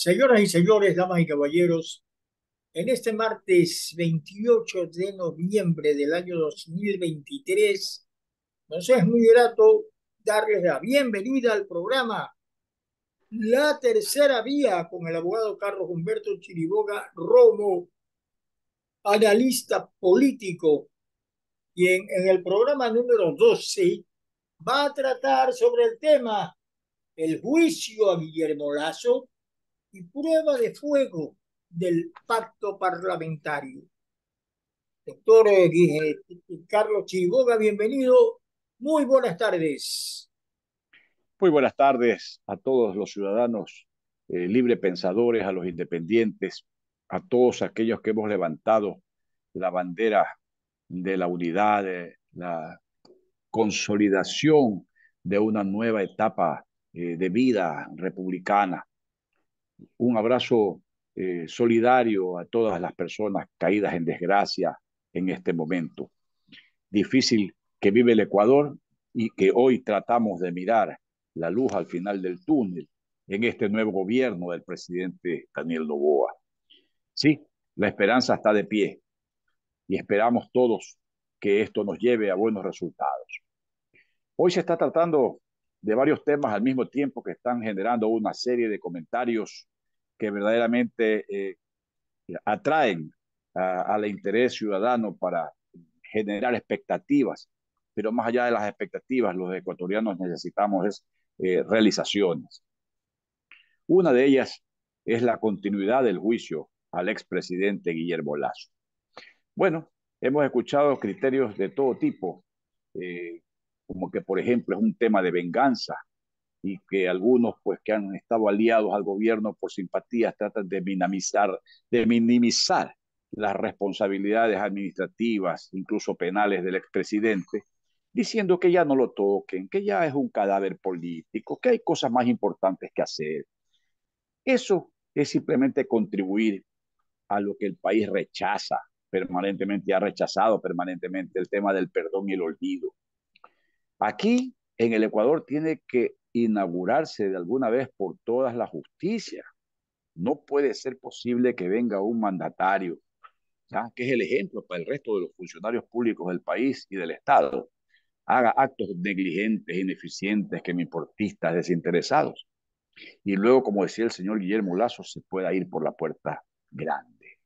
Señoras y señores, damas y caballeros, en este martes 28 de noviembre del año 2023, nos es muy grato darles la bienvenida al programa La Tercera Vía con el abogado Carlos Humberto Chiriboga Romo, analista político, quien en el programa número 12 va a tratar sobre el tema el juicio a Guillermo Lazo y prueba de fuego del pacto parlamentario. Doctor y Carlos Chivoga, bienvenido. Muy buenas tardes. Muy buenas tardes a todos los ciudadanos eh, libre pensadores, a los independientes, a todos aquellos que hemos levantado la bandera de la unidad, la consolidación de una nueva etapa eh, de vida republicana un abrazo eh, solidario a todas las personas caídas en desgracia en este momento. Difícil que vive el Ecuador y que hoy tratamos de mirar la luz al final del túnel en este nuevo gobierno del presidente Daniel Novoa. Sí, la esperanza está de pie y esperamos todos que esto nos lleve a buenos resultados. Hoy se está tratando de varios temas al mismo tiempo que están generando una serie de comentarios que verdaderamente eh, eh, atraen al interés ciudadano para generar expectativas, pero más allá de las expectativas, los ecuatorianos necesitamos es, eh, realizaciones. Una de ellas es la continuidad del juicio al expresidente Guillermo Lazo. Bueno, hemos escuchado criterios de todo tipo, como que por ejemplo es un tema de venganza y que algunos pues que han estado aliados al gobierno por simpatías tratan de minimizar, de minimizar las responsabilidades administrativas, incluso penales del expresidente, diciendo que ya no lo toquen, que ya es un cadáver político, que hay cosas más importantes que hacer. Eso es simplemente contribuir a lo que el país rechaza permanentemente, ha rechazado permanentemente el tema del perdón y el olvido. Aquí en el Ecuador tiene que inaugurarse de alguna vez por todas la justicia. No puede ser posible que venga un mandatario, ¿ya? que es el ejemplo para el resto de los funcionarios públicos del país y del Estado, haga actos negligentes, ineficientes, que quemiportistas, desinteresados. Y luego, como decía el señor Guillermo Lazo, se pueda ir por la puerta grande.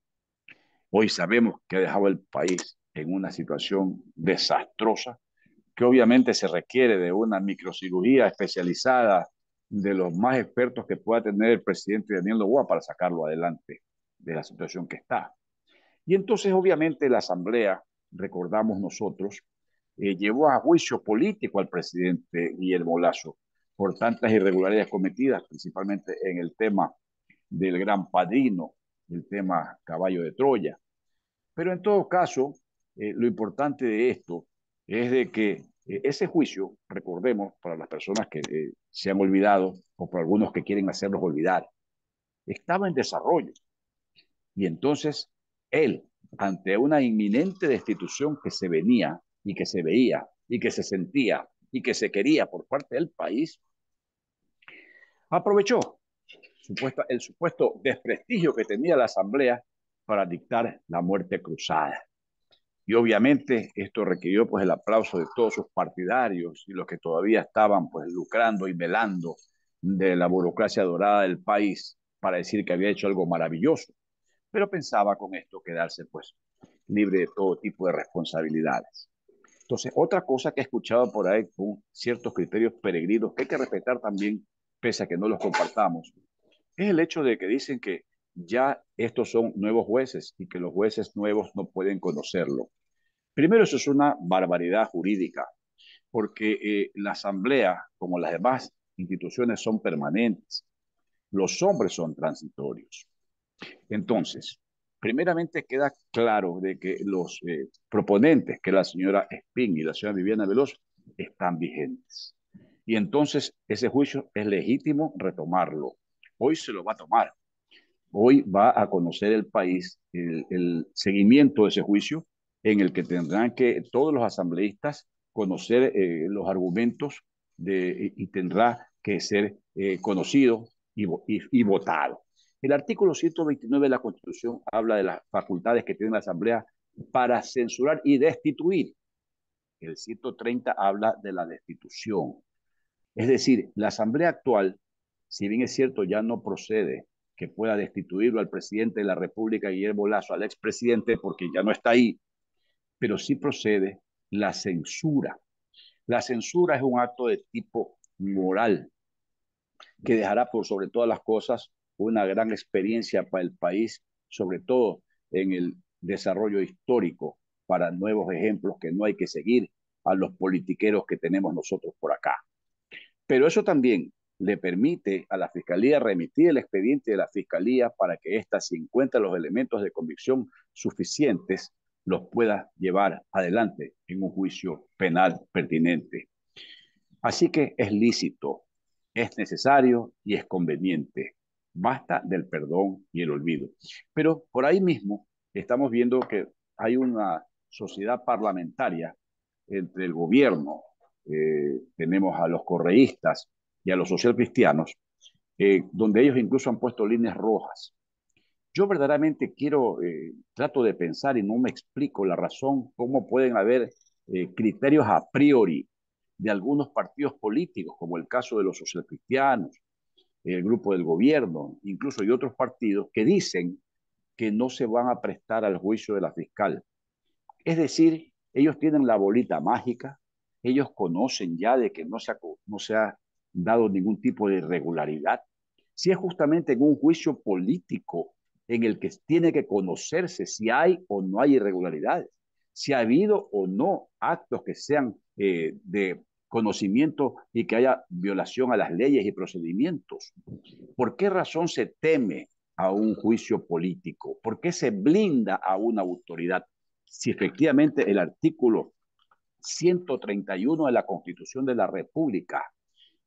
Hoy sabemos que ha dejado el país en una situación desastrosa obviamente se requiere de una microcirugía especializada de los más expertos que pueda tener el presidente Daniel Novoa para sacarlo adelante de la situación que está. Y entonces, obviamente, la Asamblea, recordamos nosotros, eh, llevó a juicio político al presidente Guillermo Lazo por tantas irregularidades cometidas, principalmente en el tema del gran padrino, el tema caballo de Troya. Pero en todo caso, eh, lo importante de esto es de que eh, ese juicio, recordemos, para las personas que eh, se han olvidado o para algunos que quieren hacerlos olvidar, estaba en desarrollo. Y entonces él, ante una inminente destitución que se venía y que se veía y que se sentía y que se quería por parte del país, aprovechó el supuesto desprestigio que tenía la Asamblea para dictar la muerte cruzada. Y obviamente esto requirió pues el aplauso de todos sus partidarios y los que todavía estaban pues lucrando y velando de la burocracia dorada del país para decir que había hecho algo maravilloso. Pero pensaba con esto quedarse pues libre de todo tipo de responsabilidades. Entonces, otra cosa que he escuchado por ahí con ciertos criterios peregrinos que hay que respetar también, pese a que no los compartamos, es el hecho de que dicen que ya estos son nuevos jueces y que los jueces nuevos no pueden conocerlo. Primero, eso es una barbaridad jurídica, porque eh, la Asamblea, como las demás instituciones, son permanentes. Los hombres son transitorios. Entonces, primeramente queda claro de que los eh, proponentes, que la señora Sping y la señora Viviana Veloz, están vigentes. Y entonces ese juicio es legítimo retomarlo. Hoy se lo va a tomar, Hoy va a conocer el país el, seguimiento de ese juicio en el que tendrán que todos los asambleístas conocer eh, los argumentos eh, y tendrá que ser eh, conocido y, y, y, votado. El artículo 129 de la Constitución habla de las facultades que tiene la Asamblea para censurar y destituir. El 130 habla de la destitución. Es decir, la Asamblea actual, si bien es cierto, ya no procede que pueda destituirlo al presidente de la República, Guillermo Lazo, al expresidente, porque ya no está ahí, pero sí procede la censura. La censura es un acto de tipo moral que dejará por sobre todas las cosas una gran experiencia para el país, sobre todo en el desarrollo histórico, para nuevos ejemplos que no hay que seguir a los politiqueros que tenemos nosotros por acá. Pero eso también le permite a la Fiscalía remitir el expediente de la Fiscalía para que ésta, si encuentra los elementos de convicción suficientes, los pueda llevar adelante en un juicio penal pertinente. Así que es lícito, es necesario y es conveniente. Basta del perdón y el olvido. Pero por ahí mismo estamos viendo que hay una sociedad parlamentaria entre el gobierno, eh, tenemos a los correístas, y a los socialcristianos, eh, donde ellos incluso han puesto líneas rojas. Yo verdaderamente quiero, eh, trato de pensar y no me explico la razón cómo pueden haber eh, criterios a priori de algunos partidos políticos, como el caso de los socialcristianos, el grupo del gobierno, incluso y otros partidos que dicen que no se van a prestar al juicio de la fiscal. Es decir, ellos tienen la bolita mágica, ellos conocen ya de que no se no se ha dado ningún tipo de irregularidad, si es justamente en un juicio político en el que tiene que conocerse si hay o no hay irregularidades, si ha habido o no actos que sean eh, de conocimiento y que haya violación a las leyes y procedimientos. ¿Por qué razón se teme a un juicio político? ¿Por qué se blinda a una autoridad? Si efectivamente el artículo 131 de la Constitución de la República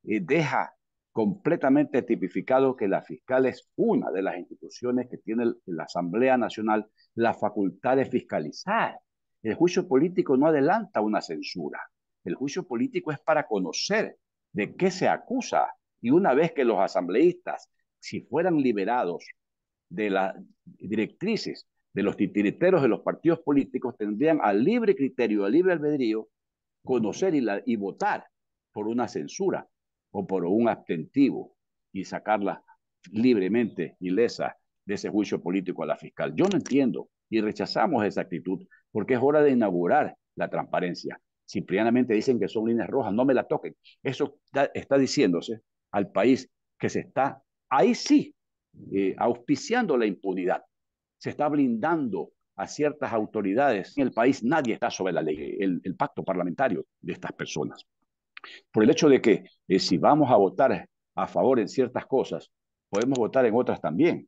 eh, deja completamente tipificado que la fiscal es una de las instituciones que tiene la Asamblea Nacional la facultad de fiscalizar. El juicio político no adelanta una censura. El juicio político es para conocer de qué se acusa. Y una vez que los asambleístas, si fueran liberados de las directrices de los titiriteros de los partidos políticos, tendrían al libre criterio, al libre albedrío, conocer y votar por una censura o por un abstentivo y sacarla libremente, ilesa, de ese juicio político a la fiscal. Yo no entiendo y rechazamos esa actitud porque es hora de inaugurar la transparencia. Simplemente dicen que son líneas rojas, no me la toquen. Eso está, diciéndose al país que se está, ahí sí, eh, auspiciando la impunidad. Se está blindando a ciertas autoridades. En el país nadie está sobre la ley, el pacto parlamentario de estas personas. Por el hecho de que eh, si vamos a votar a favor en ciertas cosas, podemos votar en otras también.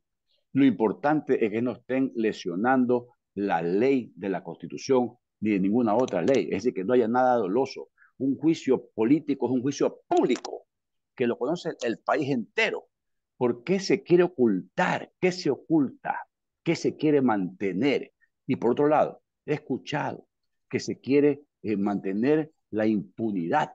Lo importante es que no estén lesionando la ley de la Constitución ni de ninguna otra ley. Es decir, que no haya nada doloso. Un juicio político es un juicio público que lo conoce el país entero. ¿Por qué se quiere ocultar? ¿Qué se oculta? ¿Qué se quiere mantener? Y por otro lado, he escuchado que se quiere eh, mantener la impunidad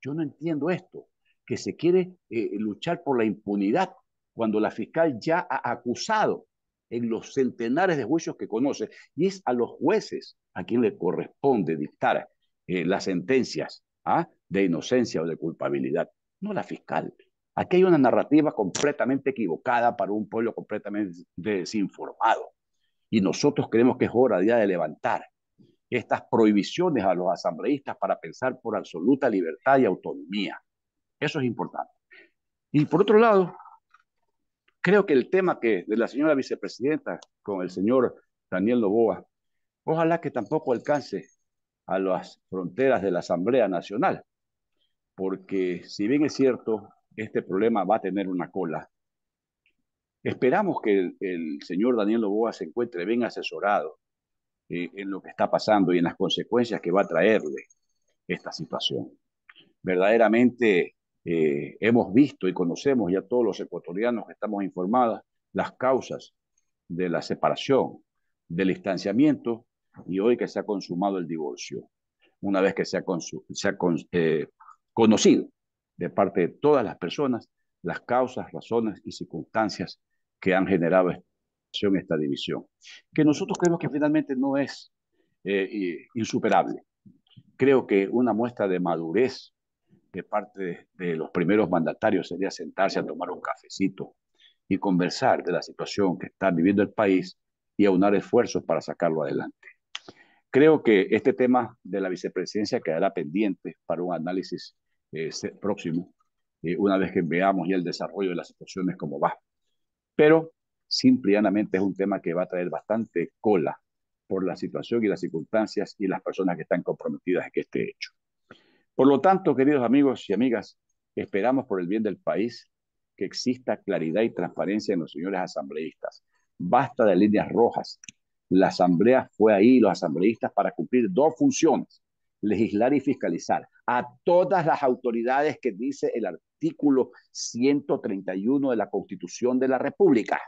yo no entiendo esto, que se quiere eh, luchar por la impunidad cuando la fiscal ya ha acusado en los centenares de juicios que conoce y es a los jueces a quien le corresponde dictar eh, las sentencias ¿ah? de inocencia o de culpabilidad, no la fiscal. Aquí hay una narrativa completamente equivocada para un pueblo completamente desinformado. Y nosotros creemos que es hora ya de levantar estas prohibiciones a los asambleístas para pensar por absoluta libertad y autonomía. Eso es importante. Y por otro lado, creo que el tema que de la señora vicepresidenta con el señor Daniel Loboa, ojalá que tampoco alcance a las fronteras de la Asamblea Nacional, porque si bien es cierto, este problema va a tener una cola. Esperamos que el, señor Daniel Loboa se encuentre bien asesorado, eh, en lo que está pasando y en las consecuencias que va a traerle esta situación. Verdaderamente eh, hemos visto y conocemos ya todos los ecuatorianos estamos informados las causas de la separación, del distanciamiento y hoy que se ha consumado el divorcio. Una vez que se ha, eh, conocido de parte de todas las personas las causas, razones y circunstancias que han generado esta división, que nosotros creemos que finalmente no es eh, insuperable. Creo que una muestra de madurez de parte de, los primeros mandatarios sería sentarse a tomar un cafecito y conversar de la situación que está viviendo el país y aunar esfuerzos para sacarlo adelante. Creo que este tema de la vicepresidencia quedará pendiente para un análisis eh, próximo, eh, una vez que veamos ya el desarrollo de las situaciones como va. Pero simple es un tema que va a traer bastante cola por la situación y las circunstancias y las personas que están comprometidas en este hecho. Por lo tanto, queridos amigos y amigas, esperamos por el bien del país que exista claridad y transparencia en los señores asambleístas. Basta de líneas rojas. La asamblea fue ahí, los asambleístas, para cumplir dos funciones, legislar y fiscalizar a todas las autoridades que dice el artículo 131 de la Constitución de la República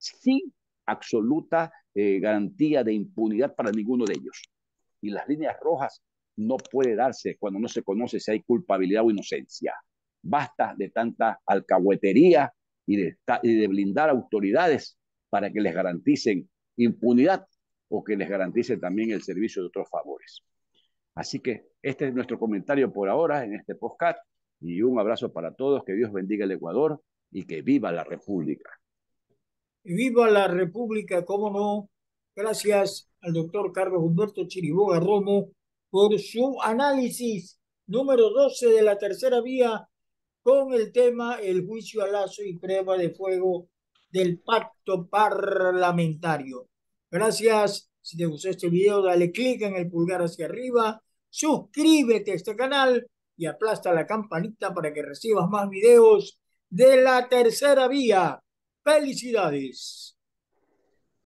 sin absoluta eh, garantía de impunidad para ninguno de ellos. Y las líneas rojas no puede darse cuando no se conoce si hay culpabilidad o inocencia. Basta de tanta alcahuetería y de, blindar autoridades para que les garanticen impunidad o que les garanticen también el servicio de otros favores. Así que este es nuestro comentario por ahora en este podcast y un abrazo para todos, que Dios bendiga el Ecuador y que viva la República. Viva la República, como no. Gracias al doctor Carlos Humberto Chiriboga Romo por su análisis número 12 de la tercera vía con el tema el juicio a lazo y prueba de fuego del pacto parlamentario. Gracias. Si te gustó este video, dale click en el pulgar hacia arriba, suscríbete a este canal y aplasta la campanita para que recibas más videos de la tercera vía. felicidades.